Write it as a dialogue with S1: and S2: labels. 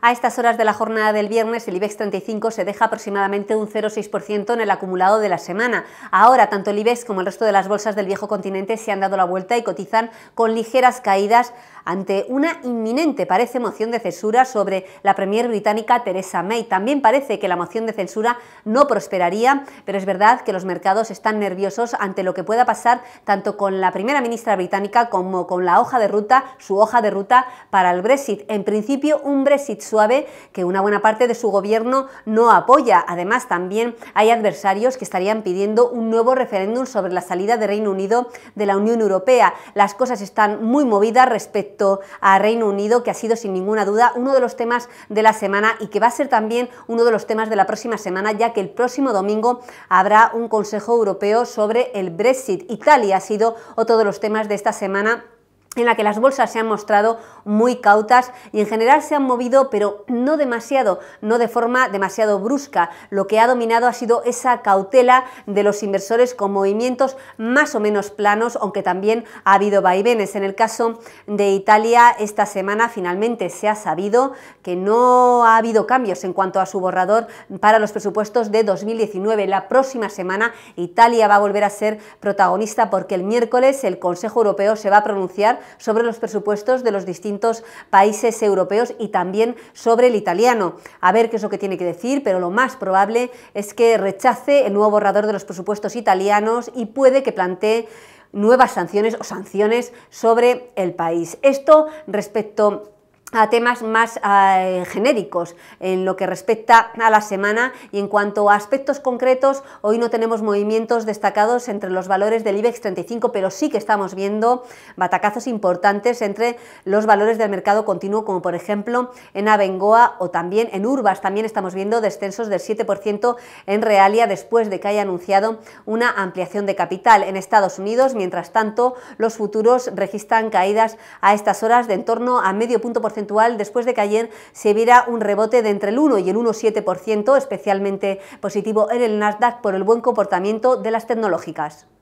S1: A estas horas de la jornada del viernes, el IBEX 35 se deja aproximadamente un 0,6% en el acumulado de la semana. Ahora, tanto el IBEX como el resto de las bolsas del viejo continente se han dado la vuelta y cotizan con ligeras caídas ante una inminente, parece, moción de censura sobre la premier británica Theresa May. También parece que la moción de censura no prosperaría, pero es verdad que los mercados están nerviosos ante lo que pueda pasar tanto con la primera ministra británica como con la hoja de ruta, su hoja de ruta para el Brexit. En principio, un Brexit suave que una buena parte de su gobierno no apoya. Además, también hay adversarios que estarían pidiendo un nuevo referéndum sobre la salida del Reino Unido de la Unión Europea. Las cosas están muy movidas respecto a Reino Unido, que ha sido sin ninguna duda uno de los temas de la semana y que va a ser también uno de los temas de la próxima semana, ya que el próximo domingo habrá un Consejo Europeo sobre el Brexit. Italia ha sido otro de los temas de esta semana en la que las bolsas se han mostrado muy cautas y en general se han movido, pero no demasiado, no de forma demasiado brusca. Lo que ha dominado ha sido esa cautela de los inversores con movimientos más o menos planos, aunque también ha habido vaivenes. En el caso de Italia, esta semana finalmente se ha sabido que no ha habido cambios en cuanto a su borrador para los presupuestos de 2019. La próxima semana Italia va a volver a ser protagonista porque el miércoles el Consejo Europeo se va a pronunciar sobre los presupuestos de los distintos países europeos y también sobre el italiano. A ver qué es lo que tiene que decir, pero lo más probable es que rechace el nuevo borrador de los presupuestos italianos y puede que plantee nuevas sanciones o sanciones sobre el país. Esto respecto a temas más eh, genéricos en lo que respecta a la semana y en cuanto a aspectos concretos, hoy no tenemos movimientos destacados entre los valores del IBEX 35, pero sí que estamos viendo batacazos importantes entre los valores del mercado continuo, como por ejemplo en Abengoa o también en Urbas, también estamos viendo descensos del 7% en Realia después de que haya anunciado una ampliación de capital en Estados Unidos, mientras tanto los futuros registran caídas a estas horas de en torno a medio punto por después de que ayer se viera un rebote de entre el 1 y el 1,7%, especialmente positivo en el Nasdaq por el buen comportamiento de las tecnológicas.